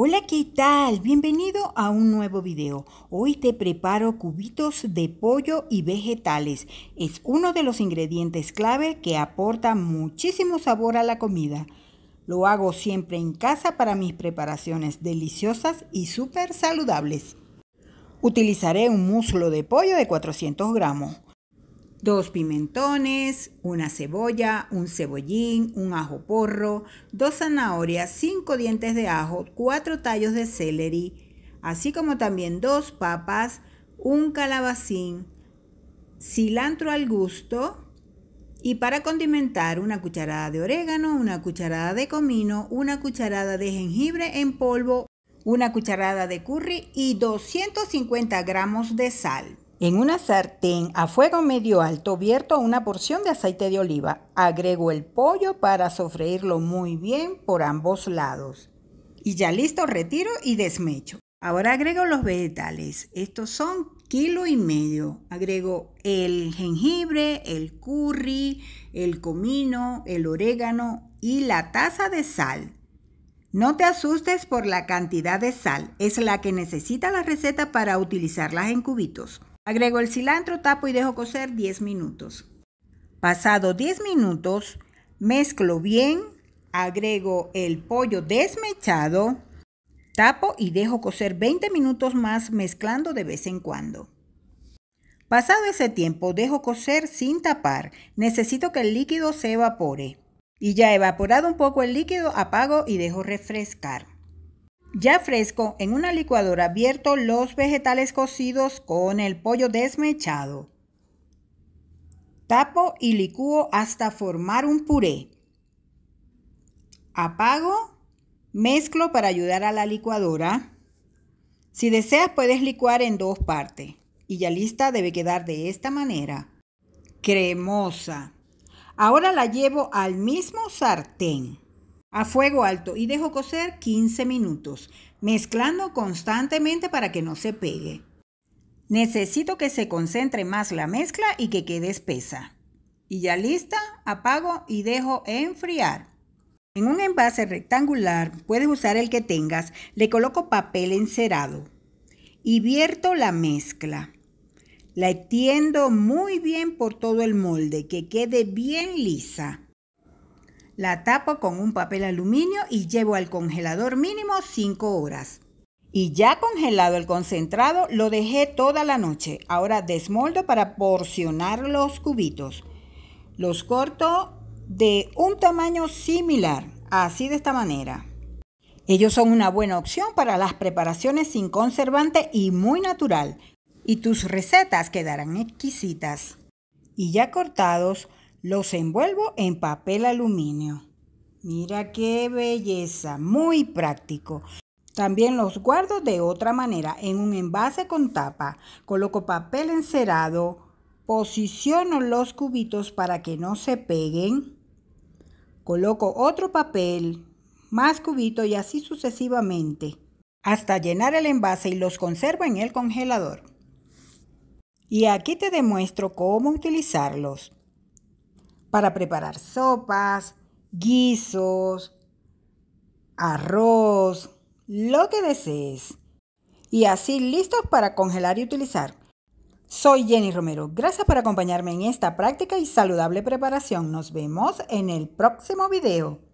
Hola, ¿qué tal? Bienvenido a un nuevo video. Hoy te preparo cubitos de pollo y vegetales. Es uno de los ingredientes clave que aporta muchísimo sabor a la comida. Lo hago siempre en casa para mis preparaciones deliciosas y súper saludables. Utilizaré un muslo de pollo de 400 gramos dos pimentones, una cebolla, un cebollín, un ajo porro, dos zanahorias, cinco dientes de ajo, cuatro tallos de celery, así como también dos papas, un calabacín, cilantro al gusto y para condimentar una cucharada de orégano, una cucharada de comino, una cucharada de jengibre en polvo, una cucharada de curry y 250 gramos de sal. En una sartén a fuego medio alto vierto una porción de aceite de oliva. Agrego el pollo para sofreírlo muy bien por ambos lados. Y ya listo, retiro y desmecho. Ahora agrego los vegetales. Estos son kilo y medio. Agrego el jengibre, el curry, el comino, el orégano y la taza de sal. No te asustes por la cantidad de sal, es la que necesita la receta para utilizarlas en cubitos. Agrego el cilantro, tapo y dejo cocer 10 minutos. Pasado 10 minutos, mezclo bien, agrego el pollo desmechado, tapo y dejo cocer 20 minutos más mezclando de vez en cuando. Pasado ese tiempo, dejo cocer sin tapar. Necesito que el líquido se evapore. Y ya evaporado un poco el líquido, apago y dejo refrescar. Ya fresco, en una licuadora abierto los vegetales cocidos con el pollo desmechado. Tapo y licúo hasta formar un puré. Apago, mezclo para ayudar a la licuadora. Si deseas puedes licuar en dos partes y ya lista debe quedar de esta manera. Cremosa. Ahora la llevo al mismo sartén a fuego alto y dejo cocer 15 minutos, mezclando constantemente para que no se pegue. Necesito que se concentre más la mezcla y que quede espesa. Y ya lista, apago y dejo enfriar. En un envase rectangular, puedes usar el que tengas, le coloco papel encerado y vierto la mezcla. La extiendo muy bien por todo el molde, que quede bien lisa. La tapo con un papel aluminio y llevo al congelador mínimo 5 horas. Y ya congelado el concentrado, lo dejé toda la noche. Ahora desmoldo para porcionar los cubitos. Los corto de un tamaño similar, así de esta manera. Ellos son una buena opción para las preparaciones sin conservante y muy natural. Y tus recetas quedarán exquisitas. Y ya cortados, los envuelvo en papel aluminio. Mira qué belleza, muy práctico. También los guardo de otra manera, en un envase con tapa. Coloco papel encerado, posiciono los cubitos para que no se peguen. Coloco otro papel, más cubito y así sucesivamente, hasta llenar el envase y los conservo en el congelador. Y aquí te demuestro cómo utilizarlos para preparar sopas, guisos, arroz, lo que desees. Y así listos para congelar y utilizar. Soy Jenny Romero. Gracias por acompañarme en esta práctica y saludable preparación. Nos vemos en el próximo video.